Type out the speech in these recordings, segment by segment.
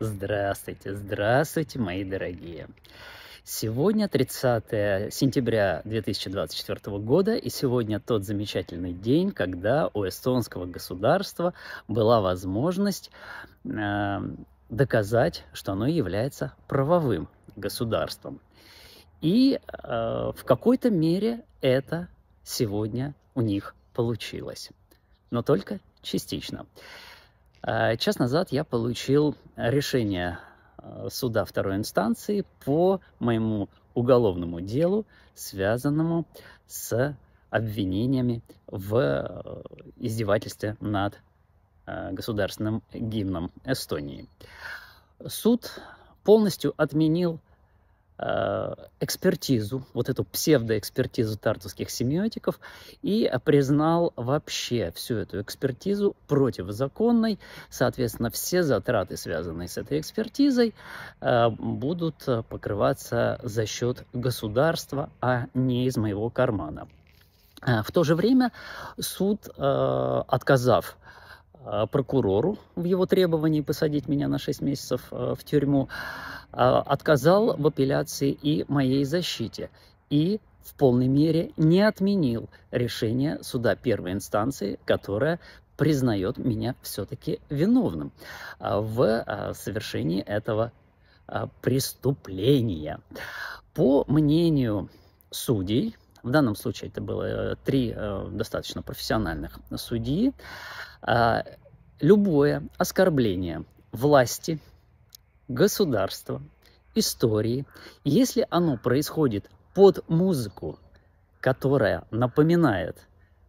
Здравствуйте, здравствуйте, мои дорогие. Сегодня 30 сентября 2024 года, и сегодня тот замечательный день, когда у эстонского государства была возможность э, доказать, что оно является правовым государством. И э, в какой-то мере это сегодня у них получилось, но только частично. Э, час назад я получил решение э, суда второй инстанции по моему уголовному делу, связанному с обвинениями в э, издевательстве над государственным гимном Эстонии. Суд полностью отменил Э, экспертизу, вот эту псевдоэкспертизу тартовских семиотиков, и признал вообще всю эту экспертизу противозаконной. Соответственно, все затраты, связанные с этой экспертизой, э, будут покрываться за счет государства, а не из моего кармана. Э, в то же время суд, отказав а, прокурору в его требовании посадить меня на 6 месяцев а, в тюрьму, а, отказал в апелляции и моей защите, и в полной мере не отменил решение суда первой инстанции, которое признает меня все-таки виновным в совершении этого преступления. По мнению судей, в данном случае это было э, три э, достаточно профессиональных судьи. А, любое оскорбление власти, государства, истории, если оно происходит под музыку, которая напоминает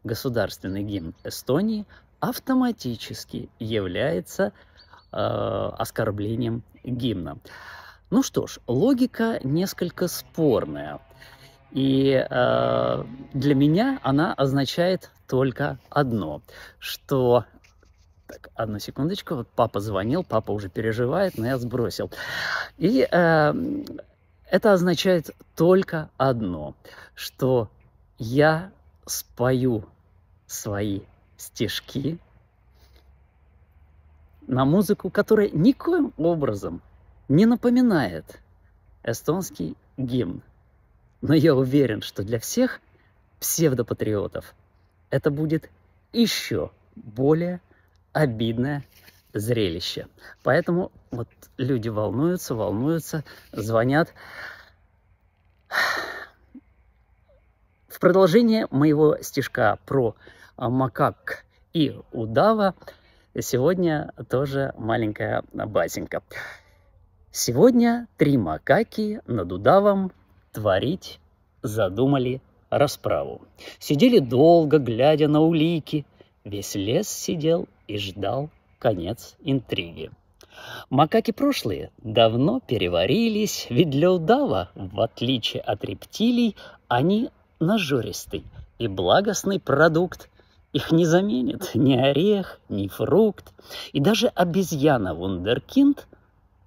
государственный гимн Эстонии, автоматически является э, оскорблением гимна. Ну что ж, логика несколько спорная, и э, для меня она означает только одно, что... Так, одну секундочку, вот папа звонил, папа уже переживает, но я сбросил. И э, это означает только одно, что я спою свои стишки на музыку, которая никоим образом не напоминает эстонский гимн. Но я уверен, что для всех псевдопатриотов это будет еще более обидное зрелище. Поэтому вот люди волнуются, волнуются, звонят. В продолжение моего стишка про макак и удава сегодня тоже маленькая басенька. Сегодня три макаки над удавом творить, задумали расправу. Сидели долго, глядя на улики. Весь лес сидел и ждал конец интриги. Макаки прошлые давно переварились, ведь для удава, в отличие от рептилий, они нажористый и благостный продукт. Их не заменит ни орех, ни фрукт. И даже обезьяна Вундеркинд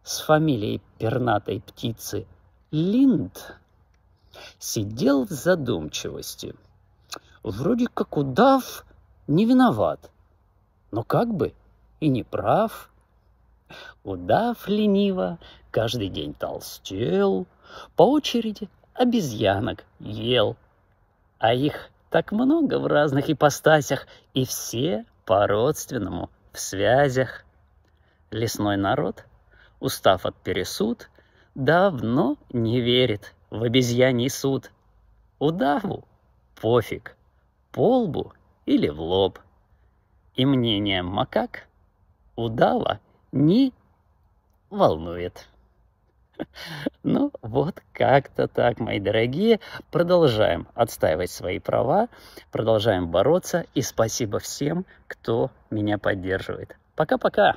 с фамилией пернатой птицы Линд Сидел в задумчивости. Вроде как удав не виноват, но как бы и не прав. Удав лениво каждый день толстел, по очереди обезьянок ел. А их так много в разных ипостасях, и все по-родственному в связях. Лесной народ, устав от пересуд, давно не верит – в обезьяний суд. Удаву — пофиг, по лбу или в лоб. И мнение макак удава не волнует. Ну, вот как-то так, мои дорогие. Продолжаем отстаивать свои права, продолжаем бороться. И спасибо всем, кто меня поддерживает. Пока-пока!